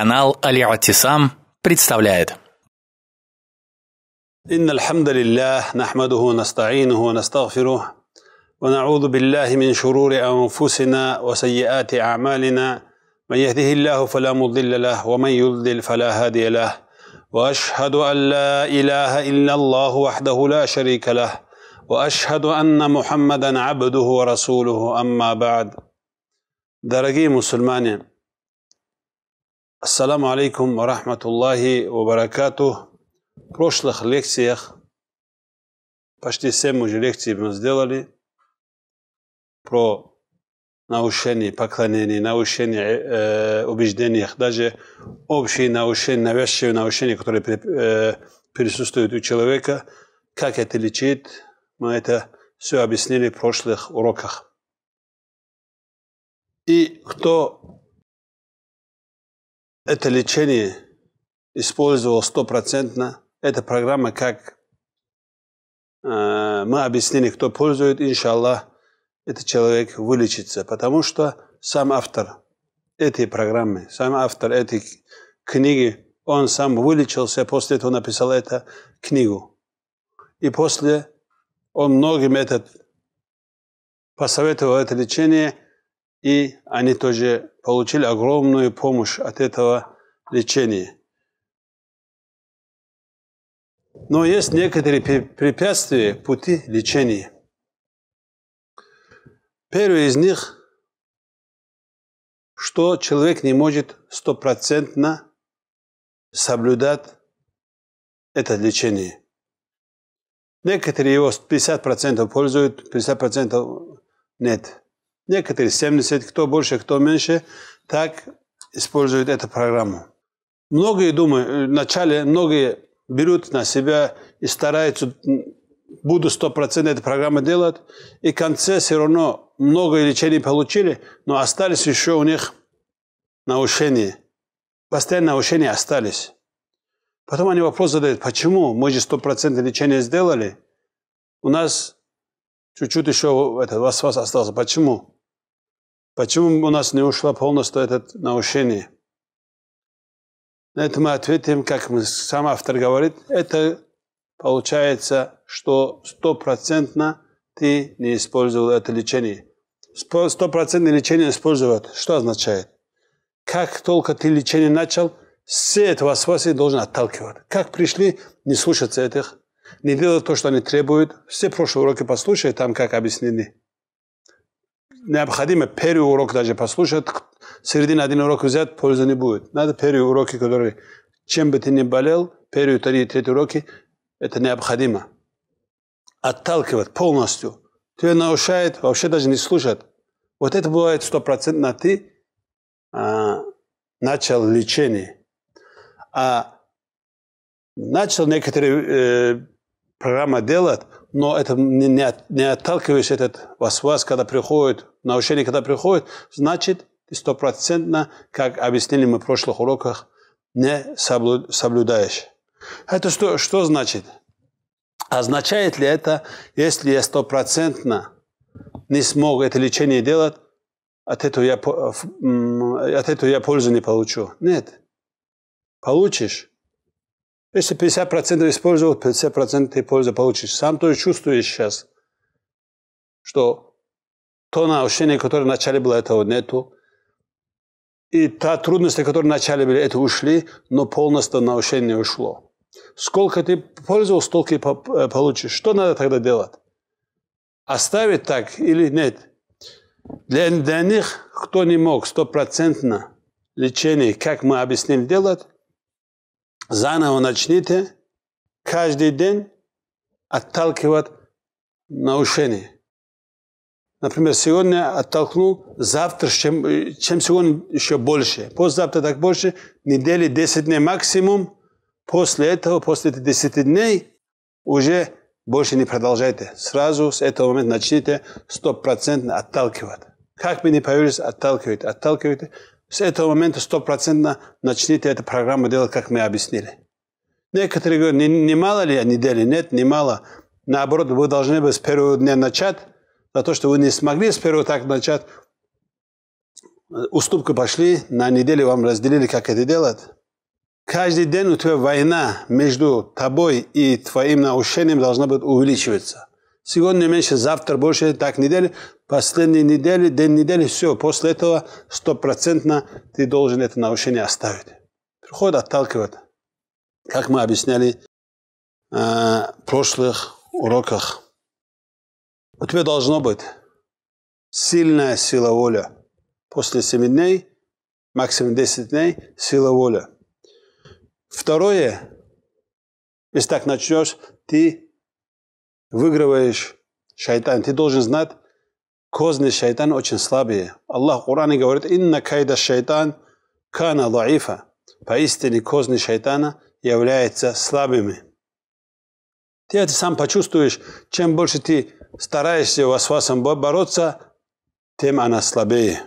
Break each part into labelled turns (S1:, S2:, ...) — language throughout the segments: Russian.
S1: Канал Алиатисам представляет. إن الحمد لله نحمده ونستعينه ونستغفره ونعوذ بالله من شرور أنفسنا وسيئات أعمالنا من يهده الله فلا مضل له ومن يضلل فلا هادي له وأشهد أن لا إله إلا الله وحده لا شريك له وأشهد أن محمدا عبده ورسوله أما بعد درجي مسلمانين Ассаламу алейкум ва рахматуллахи ва баракату. В прошлых лекциях, почти 7 уже лекций мы сделали, про наушение поклонений, наушение э, убеждениях, даже общие наушения, навязчивые наушения, которые э, присутствуют у человека, как это лечит, мы это все объяснили в прошлых уроках. И кто это лечение использовал стопроцентно. Эта программа, как э, мы объяснили, кто пользует, иншаллах, этот человек вылечится. Потому что сам автор этой программы, сам автор этой книги, он сам вылечился, после этого написал эту книгу. И после он многим этот посоветовал это лечение, и они тоже получили огромную помощь от этого лечения. Но есть некоторые препятствия пути лечения. Первое из них, что человек не может стопроцентно соблюдать это лечение. Некоторые его 50% пользуют, 50% нет. Некоторые 70, кто больше, кто меньше, так используют эту программу. Многие думают, э, вначале многие берут на себя и стараются, буду 100% эту программу делать, и в конце все равно много лечений получили, но остались еще у них нарушения. Постоянно нарушения остались. Потом они вопрос задают, почему мы же 100% лечения сделали, у нас чуть-чуть еще этот вас-вас остался. Почему? Почему у нас не ушло полностью это научение? На это мы ответим, как мы, сам автор говорит, это получается, что стопроцентно ты не использовал это лечение. Стопроцентное лечение использовать, что означает? Как только ты лечение начал, все это вас должны отталкивать. Как пришли, не слушаться этих не делают то, что они требуют. Все прошлые уроки послушай, там как объяснены. Необходимо первый урок даже послушать, середина один урок взять, пользы не будет. Надо первые уроки, которые, чем бы ты ни болел, первые, вторые, третьи уроки, это необходимо. Отталкивать полностью. Тебя нарушает, вообще даже не слушает. Вот это бывает стопроцентно ты а, начал лечение. А начал некоторые э, программа делает, но это не, не, не отталкиваешь этот вас-вас, когда приходит, научение, когда приходит, значит, стопроцентно, как объяснили мы в прошлых уроках, не соблюдаешь. Это что, что значит? Означает ли это, если я стопроцентно не смог это лечение делать, от этого я, от этого я пользу не получу? Нет. Получишь. Если 50% использовал, 50% ты пользы получишь. Сам то и чувствуешь сейчас, что то научение, которое вначале было, этого нету. И та трудность, которые вначале были, это ушли, но полностью научение ушло. Сколько ты пользовал, столько и э, получишь. Что надо тогда делать? Оставить так или нет? Для, для них, кто не мог стопроцентно лечение, как мы объяснили делать, заново начните каждый день отталкивать нарушение. Например, сегодня оттолкнул, завтра, чем, чем сегодня еще больше. Послезавтра так больше, недели 10 дней максимум. После этого, после этих 10 дней уже больше не продолжайте. Сразу с этого момента начните стопроцентно отталкивать. Как бы не появились, отталкивайте, отталкивайте. С этого момента стопроцентно начните эту программу делать, как мы объяснили. Некоторые говорят, не, не мало ли недели? Нет, не мало. Наоборот, вы должны бы с первого дня начать. За то, что вы не смогли с первого так начать, уступку пошли, на неделю вам разделили, как это делать. Каждый день у тебя война между тобой и твоим нарушением должна быть увеличиваться. Сегодня меньше, завтра больше, так недели, последние недели, день недели, все. После этого стопроцентно ты должен это нарушение оставить. Приходит отталкивает. Как мы объясняли э, в прошлых уроках. У тебя должно быть сильная сила воля. После 7 дней, максимум 10 дней, сила воля. Второе, если так начнешь, ты выигрываешь шайтан. Ты должен знать, козни шайтан очень слабые. Аллах в Коране говорит, «Инна кайда шайтан кана лаифа». Поистине козни шайтана являются слабыми. Ты это сам почувствуешь. Чем больше ты стараешься вас с васвасом бороться, тем она слабее.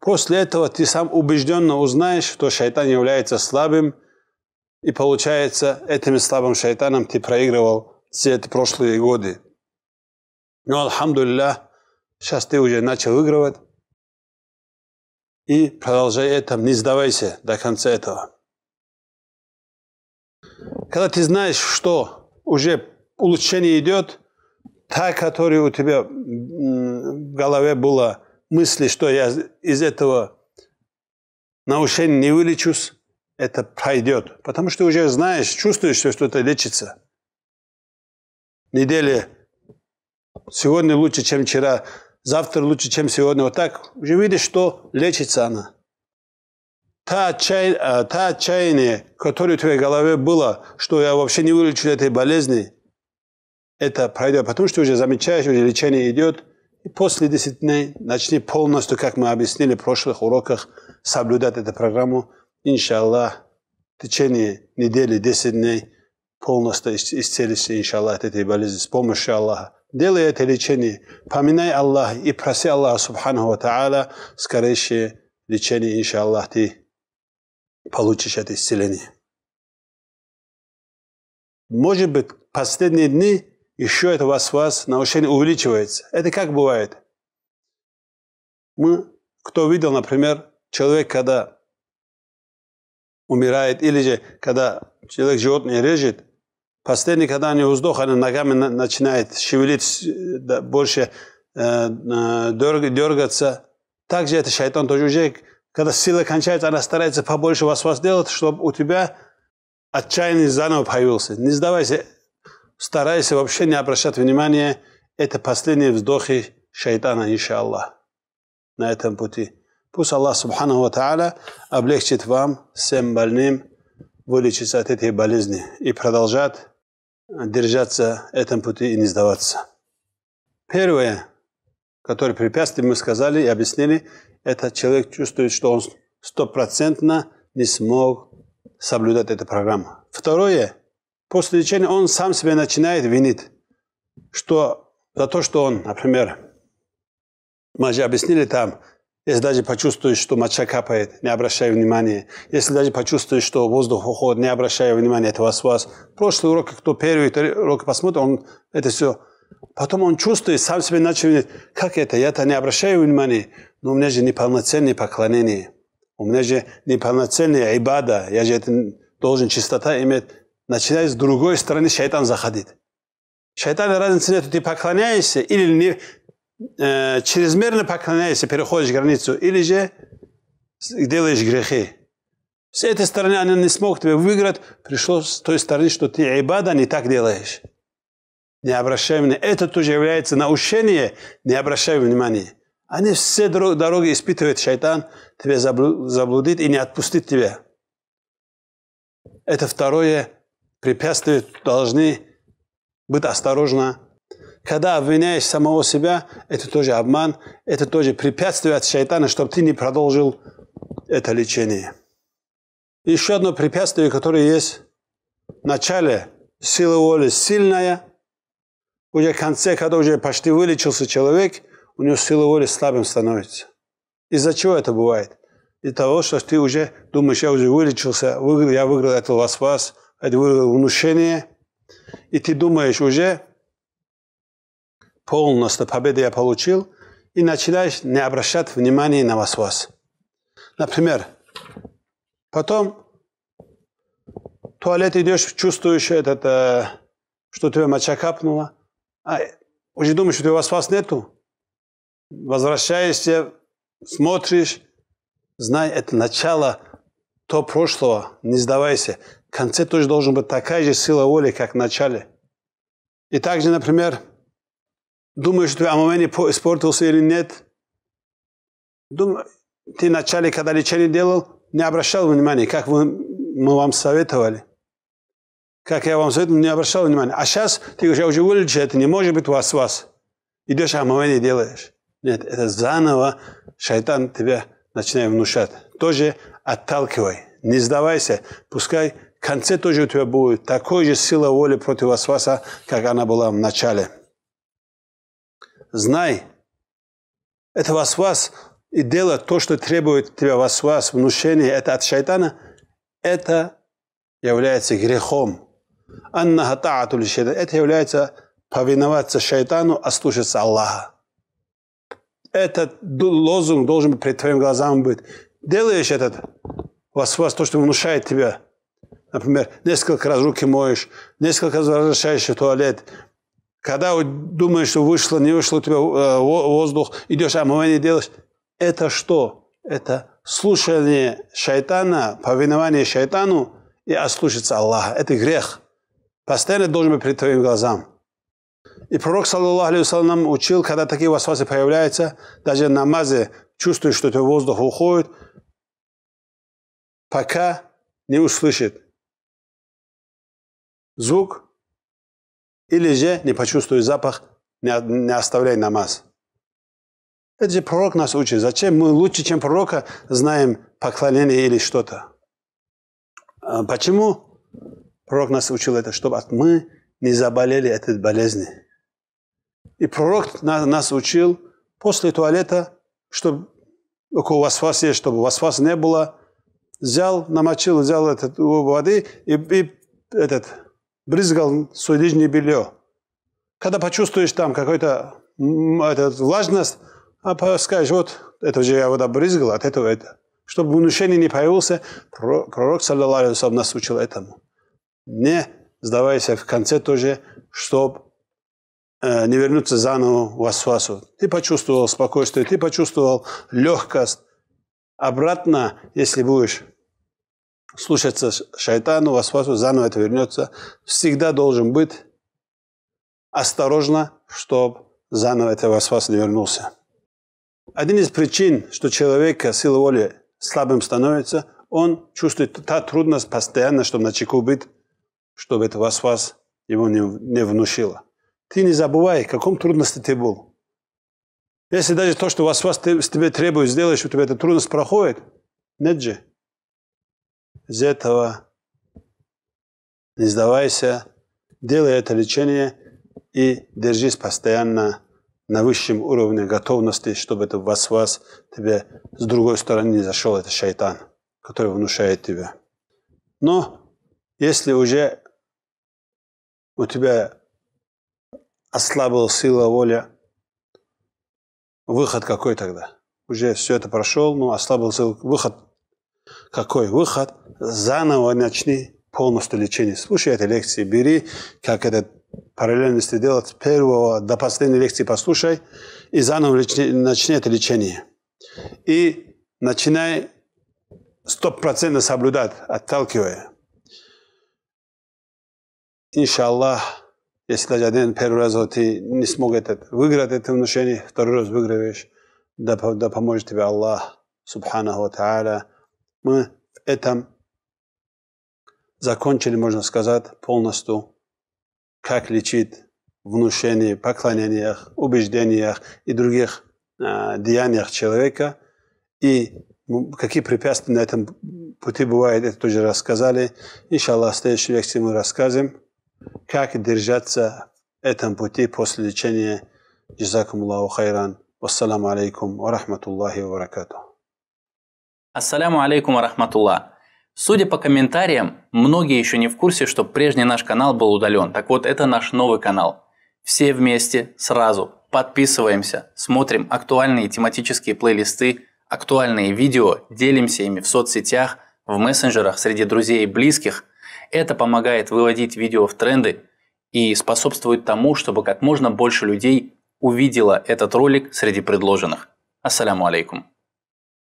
S1: После этого ты сам убежденно узнаешь, что шайтан является слабым, и получается, этим слабым шайтаном ты проигрывал все эти прошлые годы. Но, ну, алхамдулилля, сейчас ты уже начал выигрывать. И продолжай это, не сдавайся до конца этого. Когда ты знаешь, что уже улучшение идет, та, которая у тебя в голове была, мысли, что я из этого нарушения не вылечусь, это пройдет. Потому что уже знаешь, чувствуешь, что что-то лечится недели. Сегодня лучше, чем вчера. Завтра лучше, чем сегодня. Вот так уже видишь, что лечится она. Та, отчай... Э, та отчаяние, которое в твоей голове было, что я вообще не вылечу этой болезни, это пройдет. Потому что уже замечаешь, уже лечение идет. И после 10 дней начни полностью, как мы объяснили в прошлых уроках, соблюдать эту программу. Иншаллах, в течение недели, 10 дней – полностью исцелишься, иншаллах, от этой болезни с помощью Аллаха. Делай это лечение, поминай Аллаха и проси Аллаха, субхану ва та'аля, скорейшее лечение, иншаллах, ты получишь это исцеление. Может быть, последние дни еще это вас-вас, нарушение увеличивается. Это как бывает? Мы, кто видел, например, человек, когда умирает, или же когда человек животное режет, Последний, когда они вздохали, ногами начинает шевелить, э, больше э, э, дергаться. Также это шайтан тоже уже, когда сила кончается, она старается побольше вас вас делать, чтобы у тебя отчаянный заново появился. Не сдавайся, старайся вообще не обращать внимания. Это последние вздохи шайтана, иншаллах, на этом пути. Пусть Аллах, Субхану Ва Та'аля, облегчит вам, всем больным, вылечиться от этой болезни и продолжать держаться этом пути и не сдаваться. Первое, которое препятствие мы сказали и объяснили, это человек чувствует, что он стопроцентно не смог соблюдать эту программу. Второе, после лечения он сам себя начинает винить, что за то, что он, например, мы же объяснили там, если даже почувствуешь, что моча капает, не обращай внимания. Если даже почувствуешь, что воздух уходит, не обращай внимания, это вас вас. Прошлый урок, кто первый урок посмотрит, он это все. Потом он чувствует, сам себе начал видеть, как это, я-то не обращаю внимания, но у меня же неполноценное поклонение. У меня же неполноценная ибада, я же это должен чистота иметь. Начиная с другой стороны, шайтан заходит. Шайтан разницы нет, ты поклоняешься или не, э, чрезмерно поклоняешься, переходишь границу, или же делаешь грехи. С этой стороны она не смог тебе выиграть, пришло с той стороны, что ты айбада не так делаешь. Не обращай внимания. Это тоже является наущение, не обращай внимания. Они все дороги испытывают шайтан, тебя заблудит и не отпустит тебя. Это второе препятствие должны быть осторожны. Когда обвиняешь самого себя, это тоже обман, это тоже препятствие от шайтана, чтобы ты не продолжил это лечение. Еще одно препятствие, которое есть в начале, сила воли сильная, уже в конце, когда уже почти вылечился человек, у него сила воли слабым становится. Из-за чего это бывает? Из-за того, что ты уже думаешь, я уже вылечился, выиграл, я выиграл этот воспас, это выиграл внушение, и ты думаешь уже, полностью победу я получил, и начинаешь не обращать внимания на васвас. Например, потом в туалет идешь, чувствуешь этот, э, что тебя моча капнула, а уже думаешь, что у тебя васвас нету, возвращаешься, смотришь, знай, это начало то прошлого, не сдавайся. В конце тоже должен быть такая же сила воли, как в начале. И также, например, Думаешь, твой Амамен испортился или нет? Думаю, ты вначале, когда лечение делал, не обращал внимания, как вы, мы вам советовали. Как я вам советовал, не обращал внимания. А сейчас ты говоришь, я уже вылечу, это не может быть у вас, у вас. Идешь, амавение делаешь. Нет, это заново шайтан тебя начинает внушать. Тоже отталкивай, не сдавайся. Пускай в конце тоже у тебя будет такой же сила воли против вас вас, а, как она была в начале знай, это вас-вас, и дело то, что требует тебя вас-вас, внушение, это от шайтана, это является грехом. Анна шайтан. Это является повиноваться шайтану, а слушаться Аллаха. Этот лозунг должен быть перед твоим глазами быть. Делаешь этот вас-вас, то, что внушает тебя – Например, несколько раз руки моешь, несколько раз возвращаешься в туалет, когда думаешь, что вышло, не вышло у тебя э, воздух, идешь омывание а делаешь, это что? Это слушание шайтана, повинование шайтану и ослушаться а, Аллаха. Это грех. Постоянно должен быть перед твоим глазам. И пророк, саллаллаху нам учил, когда такие васвасы появляются, даже намазы, чувствуешь, что у тебя воздух уходит, пока не услышит звук или же не почувствуй запах, не оставляй намаз. Это же пророк нас учит. Зачем мы лучше, чем пророка, знаем поклонение или что-то? А почему пророк нас учил это? Чтобы мы не заболели этой болезни. И пророк нас учил после туалета, чтобы у вас есть, чтобы у вас не было, взял, намочил, взял этот воды и, и этот брызгал свое белье. Когда почувствуешь там какую-то влажность, а скажешь, вот это же я вода брызгал, от этого это. Чтобы внушение не появился, пророк, саллиллаху алейхи нас учил этому. Не сдавайся в конце тоже, чтобы э, не вернуться заново в асфасу. Ты почувствовал спокойствие, ты почувствовал легкость. Обратно, если будешь слушаться шайтану, васвасу, заново это вернется. Всегда должен быть осторожно, чтобы заново это васвас не вернулся. Один из причин, что человека силы воли слабым становится, он чувствует та трудность постоянно, чтобы на чеку быть, чтобы это васвас его не, не внушило. Ты не забывай, в каком трудности ты был. Если даже то, что васвас тебе требует, сделаешь, у тебя эта трудность проходит, нет же, из этого, не сдавайся, делай это лечение и держись постоянно на высшем уровне готовности, чтобы это вас-вас тебе с другой стороны не зашел, этот шайтан, который внушает тебе. Но если уже у тебя ослабла сила воля, выход какой тогда? Уже все это прошел, но ну, ослабил силу, выход какой выход? Заново начни полностью лечение. Слушай эти лекции, бери, как это параллельности делать, первого до последней лекции послушай, и заново лечни, начни это лечение. И начинай стопроцентно соблюдать, отталкивая. Иншаллах, если даже один первый раз вот ты не смог этот, выиграть это внушение, второй раз выиграешь, да, да поможет тебе Аллах, Субханаху Та'аля, мы в этом закончили, можно сказать, полностью, как лечить внушении, поклонениях, убеждениях и других э, деяниях человека. И какие препятствия на этом пути бывают, это тоже рассказали. Иншаллах, в следующей лекции мы расскажем, как держаться в этом пути после лечения. Джазакум Аллаху хайран. Вассаламу алейкум ва рахматуллахи ва баракатух. Ассаляму алейкум рахматулла. Судя по комментариям, многие еще не в курсе, что прежний наш канал был удален. Так вот, это наш новый канал. Все вместе, сразу, подписываемся, смотрим актуальные тематические плейлисты, актуальные видео, делимся ими в соцсетях, в мессенджерах, среди друзей и близких. Это помогает выводить видео в тренды и способствует тому, чтобы как можно больше людей увидела этот ролик среди предложенных. Ассаляму алейкум.